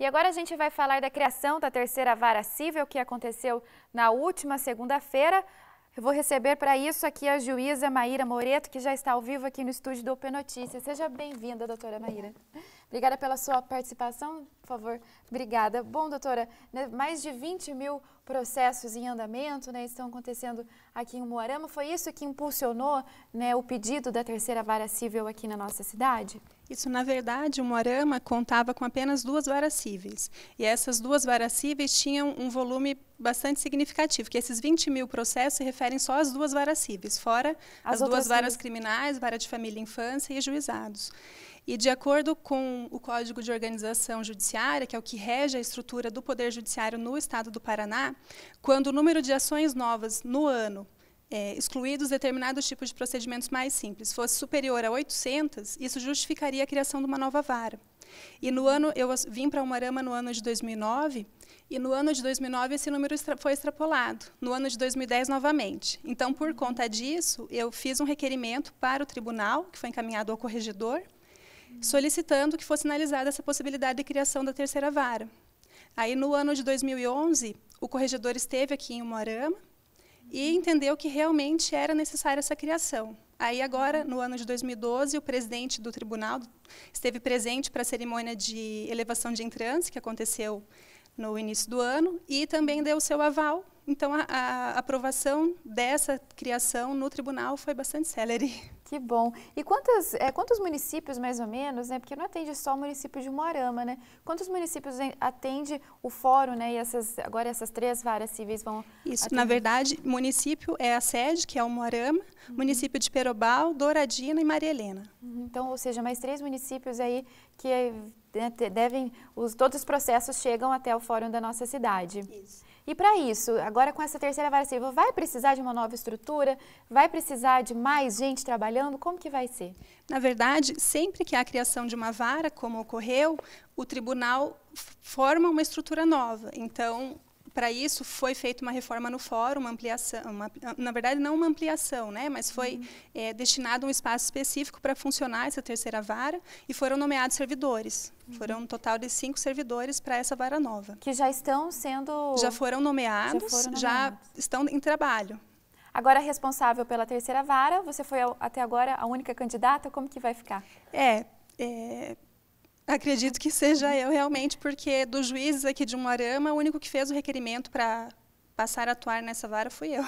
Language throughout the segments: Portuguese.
E agora a gente vai falar da criação da terceira vara civil que aconteceu na última segunda-feira. Eu vou receber para isso aqui a juíza Maíra Moreto, que já está ao vivo aqui no estúdio do Open Notícias. Seja bem-vinda, doutora Maíra. Obrigada. Obrigada pela sua participação, por favor. Obrigada. Bom, doutora, né, mais de 20 mil processos em andamento né, estão acontecendo aqui em Moarama. Foi isso que impulsionou né, o pedido da terceira vara civil aqui na nossa cidade? Isso, na verdade, o Moarama contava com apenas duas varas cíveis. E essas duas varas cíveis tinham um volume bastante significativo, que esses 20 mil processos se referem só às duas varas cíveis, fora as, as duas varas cíveis. criminais, vara de família e infância e juizados. E de acordo com o Código de Organização Judiciária, que é o que rege a estrutura do Poder Judiciário no Estado do Paraná, quando o número de ações novas no ano, é, excluídos determinados tipos de procedimentos mais simples, fosse superior a 800, isso justificaria a criação de uma nova vara. E no ano, eu vim para Umarama no ano de 2009, e no ano de 2009 esse número foi extrapolado, no ano de 2010 novamente. Então, por conta disso, eu fiz um requerimento para o tribunal, que foi encaminhado ao corregedor, solicitando que fosse analisada essa possibilidade de criação da terceira vara. Aí, no ano de 2011, o corregedor esteve aqui em Umuarama e entendeu que realmente era necessária essa criação. Aí, agora, no ano de 2012, o presidente do tribunal esteve presente para a cerimônia de elevação de entrância, que aconteceu no início do ano, e também deu seu aval então, a, a, aprovação dessa criação no tribunal foi bastante celere. Que bom. E quantos, é, quantos municípios, mais ou menos, né? porque não atende só o município de Moarama, né? Quantos municípios atende o fórum, né? E essas, agora essas três varas cíveis vão... Isso, atender? na verdade, município é a sede, que é o Moarama, uhum. município de Perobal, Douradina e Maria Helena. Uhum. Então, ou seja, mais três municípios aí que né, devem... Os, todos os processos chegam até o fórum da nossa cidade. Isso. E para isso, agora com essa terceira vara civil, vai precisar de uma nova estrutura? Vai precisar de mais gente trabalhando? Como que vai ser? Na verdade, sempre que há a criação de uma vara, como ocorreu, o tribunal forma uma estrutura nova. Então, para isso foi feita uma reforma no fórum, uma ampliação, uma, na verdade não uma ampliação, né, mas foi uhum. é, destinado um espaço específico para funcionar essa terceira vara e foram nomeados servidores. Uhum. Foram um total de cinco servidores para essa vara nova. Que já estão sendo... Já foram nomeados, já, foram nomeados. já estão em trabalho. Agora responsável pela terceira vara, você foi até agora a única candidata, como que vai ficar? É, é Acredito que seja eu realmente, porque dos juízes aqui de Moarama, o único que fez o requerimento para passar a atuar nessa vara fui eu.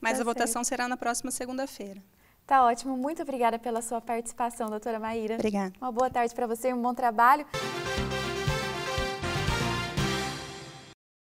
Mas tá a votação certo. será na próxima segunda-feira. Tá ótimo. Muito obrigada pela sua participação, doutora Maíra. Obrigada. Uma boa tarde para você, e um bom trabalho.